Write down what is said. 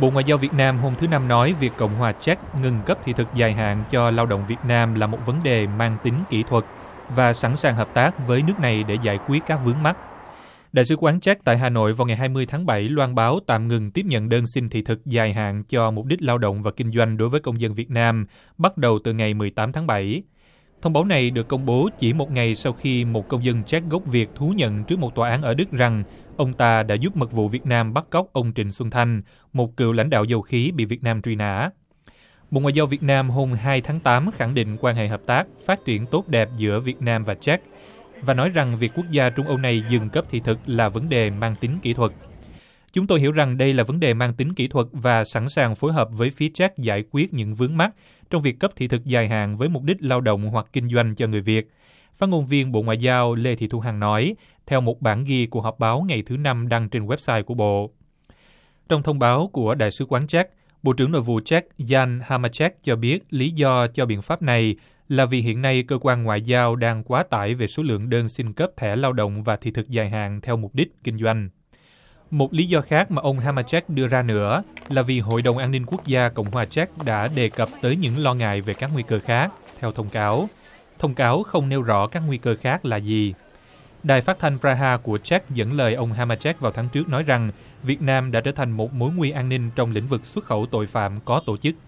Bộ Ngoại giao Việt Nam hôm thứ Năm nói việc Cộng hòa Czech ngừng cấp thị thực dài hạn cho lao động Việt Nam là một vấn đề mang tính kỹ thuật và sẵn sàng hợp tác với nước này để giải quyết các vướng mắc. Đại sứ quán Czech tại Hà Nội vào ngày 20 tháng 7 loan báo tạm ngừng tiếp nhận đơn xin thị thực dài hạn cho mục đích lao động và kinh doanh đối với công dân Việt Nam bắt đầu từ ngày 18 tháng 7. Thông báo này được công bố chỉ một ngày sau khi một công dân Czech gốc Việt thú nhận trước một tòa án ở Đức rằng ông ta đã giúp mật vụ Việt Nam bắt cóc ông Trịnh Xuân Thanh, một cựu lãnh đạo dầu khí bị Việt Nam truy nã. Bộ Ngoại giao Việt Nam hôm 2 tháng 8 khẳng định quan hệ hợp tác phát triển tốt đẹp giữa Việt Nam và Czech và nói rằng việc quốc gia Trung Âu này dừng cấp thị thực là vấn đề mang tính kỹ thuật. Chúng tôi hiểu rằng đây là vấn đề mang tính kỹ thuật và sẵn sàng phối hợp với phía Czech giải quyết những vướng mắc trong việc cấp thị thực dài hạn với mục đích lao động hoặc kinh doanh cho người Việt. Phát ngôn viên Bộ Ngoại giao Lê Thị Thu Hằng nói, theo một bản ghi của họp báo ngày thứ Năm đăng trên website của Bộ. Trong thông báo của Đại sứ quán Czech, Bộ trưởng Nội vụ Czech Jan Hamacek cho biết lý do cho biện pháp này là vì hiện nay cơ quan ngoại giao đang quá tải về số lượng đơn xin cấp thẻ lao động và thị thực dài hạn theo mục đích kinh doanh một lý do khác mà ông ha đưa ra nữa là vì hội đồng an ninh quốc gia cộng hòa Czech đã đề cập tới những lo ngại về các nguy cơ khác theo thông cáo thông cáo không nêu rõ các nguy cơ khác là gì đài phát thanh Praha của Czech dẫn lời ông ha vào tháng trước nói rằng việt nam đã trở thành một mối nguy an ninh trong lĩnh vực xuất khẩu tội phạm có tổ chức